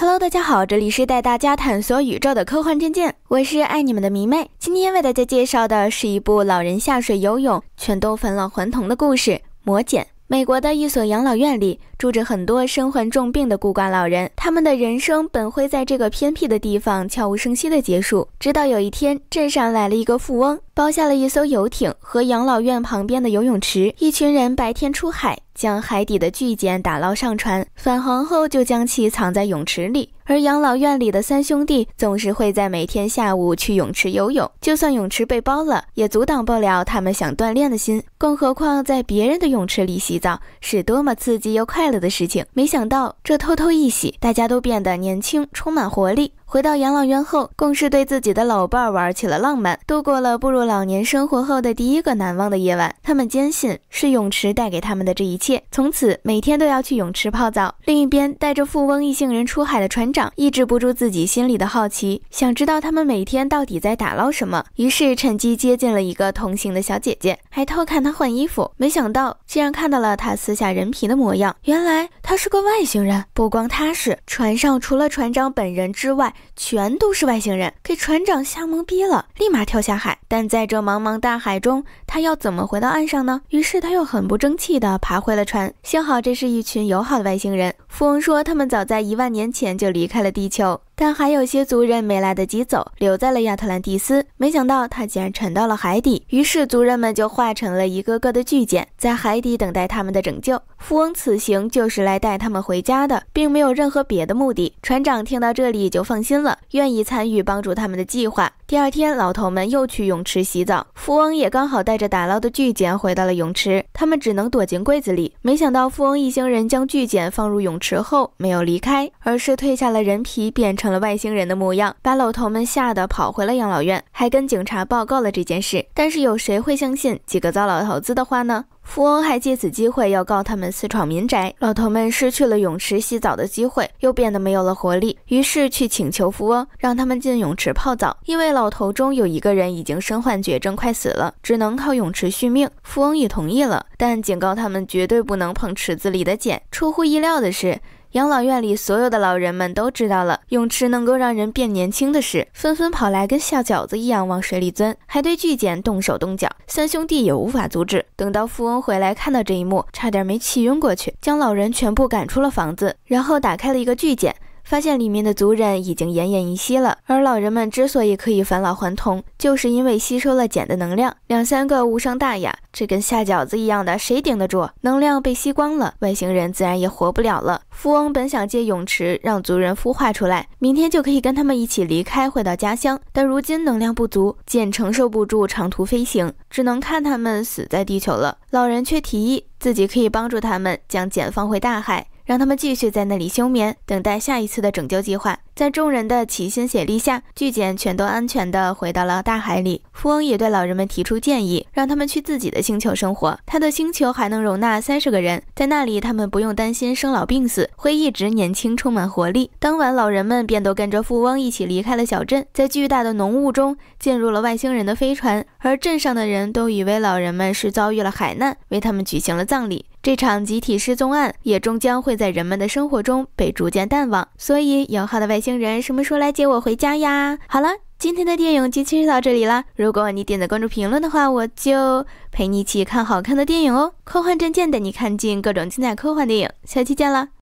Hello，大家好，这里是带大家探索宇宙的科幻战件，我是爱你们的迷妹。今天为大家介绍的是一部老人下水游泳，全都返老还童的故事《魔简》。美国的一所养老院里。住着很多身患重病的孤寡老人，他们的人生本会在这个偏僻的地方悄无声息地结束。直到有一天，镇上来了一个富翁，包下了一艘游艇和养老院旁边的游泳池。一群人白天出海，将海底的巨舰打捞上船，返航后就将其藏在泳池里。而养老院里的三兄弟总是会在每天下午去泳池游泳，就算泳池被包了，也阻挡不了他们想锻炼的心。更何况，在别人的泳池里洗澡是多么刺激又快！的事情，没想到这偷偷一洗，大家都变得年轻，充满活力。回到养老院后，更是对自己的老伴儿玩起了浪漫，度过了步入老年生活后的第一个难忘的夜晚。他们坚信是泳池带给他们的这一切，从此每天都要去泳池泡澡。另一边，带着富翁一行人出海的船长抑制不住自己心里的好奇，想知道他们每天到底在打捞什么，于是趁机接近了一个同行的小姐姐，还偷看她换衣服，没想到竟然看到了她撕下人皮的模样。原来。他是个外星人，不光他是，船上除了船长本人之外，全都是外星人，给船长吓懵逼了，立马跳下海，但在这茫茫大海中，他要怎么回到岸上呢？于是他又很不争气的爬回了船，幸好这是一群友好的外星人。富翁说：“他们早在一万年前就离开了地球，但还有些族人没来得及走，留在了亚特兰蒂斯。没想到他竟然沉到了海底，于是族人们就化成了一个个的巨舰，在海底等待他们的拯救。富翁此行就是来带他们回家的，并没有任何别的目的。”船长听到这里就放心了，愿意参与帮助他们的计划。第二天，老头们又去泳池洗澡，富翁也刚好带着打捞的巨茧回到了泳池，他们只能躲进柜子里。没想到，富翁一行人将巨茧放入泳池后没有离开，而是褪下了人皮，变成了外星人的模样，把老头们吓得跑回了养老院，还跟警察报告了这件事。但是，有谁会相信几个糟老头子的话呢？富翁还借此机会要告他们私闯民宅，老头们失去了泳池洗澡的机会，又变得没有了活力，于是去请求富翁让他们进泳池泡澡。因为老头中有一个人已经身患绝症，快死了，只能靠泳池续命。富翁也同意了，但警告他们绝对不能碰池子里的碱。出乎意料的是。养老院里所有的老人们都知道了泳池能够让人变年轻的事，纷纷跑来跟下饺子一样往水里钻，还对巨茧动手动脚，三兄弟也无法阻止。等到富翁回来，看到这一幕，差点没气晕过去，将老人全部赶出了房子，然后打开了一个巨茧。发现里面的族人已经奄奄一息了，而老人们之所以可以返老还童，就是因为吸收了碱的能量。两三个无伤大雅，这跟下饺子一样的，谁顶得住？能量被吸光了，外星人自然也活不了了。富翁本想借泳池让族人孵化出来，明天就可以跟他们一起离开，回到家乡。但如今能量不足，碱承受不住长途飞行，只能看他们死在地球了。老人却提议自己可以帮助他们，将碱放回大海。让他们继续在那里休眠，等待下一次的拯救计划。在众人的齐心协力下，巨茧全都安全地回到了大海里。富翁也对老人们提出建议，让他们去自己的星球生活。他的星球还能容纳三十个人，在那里他们不用担心生老病死，会一直年轻，充满活力。当晚，老人们便都跟着富翁一起离开了小镇，在巨大的浓雾中进入了外星人的飞船。而镇上的人都以为老人们是遭遇了海难，为他们举行了葬礼。这场集体失踪案也终将会在人们的生活中被逐渐淡忘，所以友好的外星人什么时候来接我回家呀？好了，今天的电影就介绍到这里啦！如果你点赞、关注、评论的话，我就陪你一起看好看的电影哦。科幻战舰带你看尽各种精彩科幻电影，下期见啦！